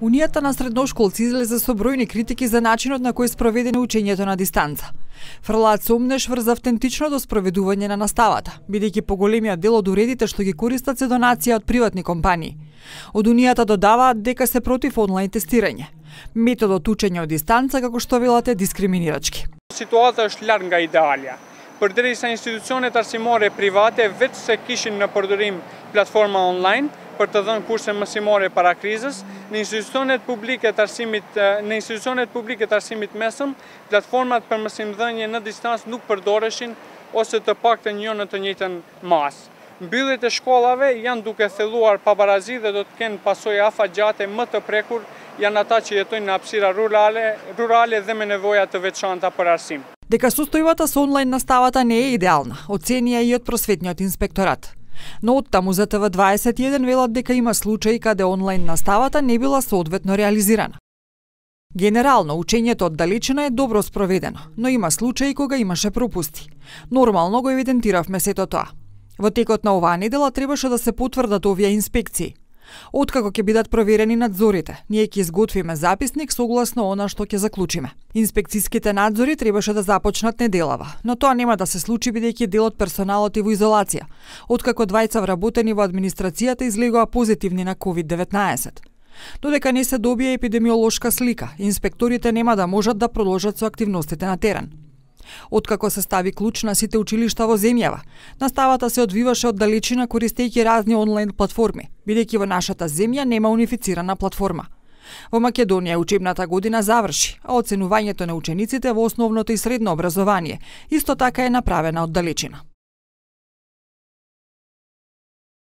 Унијата на средношколци излезе со бројни критики за начинот на кој спроведено учењето на дистанца. Фрлаат сомнеш врз автентичното спроведување на наставата, бидејќи поголемиот дел од уредите што ги користат се донација од приватни компании. Од Унијата додаваат дека се против онлайн тестирање. Методот учење од дистанца, како што велат, е дискриминирачки. Ситуата е лар nga idealja. Përderi sa institucionet море привате, веќе се кишин на пордерим платформа онлайн. për të dhënë kurse mësimore para krizës. Në institucionet publike të arsimit mesëm, platformat për mësim dhënje në distans nuk përdoreshin ose të pak të njënë të njëtën masë. Mbyllit e shkollave janë duke theluar pabarazi dhe do të kenë pasoj afa gjate më të prekur janë ata që jetojnë në apsira rurale dhe me nevoja të veçanta për arsim. Dhe ka sustojvata së online në stavata ne e idealna, ocenia i jëtë prosvetnjot inspektorat. Но од таму за ТВ21 велат дека има случаи каде онлайн наставата не била соодветно реализирана. Генерално, учењето од далечина е добро спроведено, но има случаи кога имаше пропусти. Нормално го евидентиравме сето тоа. Во текот на оваа недела требаше да се потврдат овие инспекции – Откако ќе бидат проверени надзорите, ние ќе изготвиме записник согласно она што ќе заклучиме. Инспекцијските надзори требаше да започнат неделава, но тоа нема да се случи бидејќи дел од персоналот е во изолација, откако двајца вработени во администрацијата излегоа позитивни на COVID-19. Додека не се добие епидемиолошка слика, инспекторите нема да можат да продолжат со активностите на терен. Откако се стави клуч на сите училишта во земјава, наставата се одвиваше од далечина користејќи разни онлайн платформи, бидејќи во нашата земја нема унифицирана платформа. Во Македонија учебната година заврши, а оценувањето на учениците во основното и средно образование исто така е направена од далечина.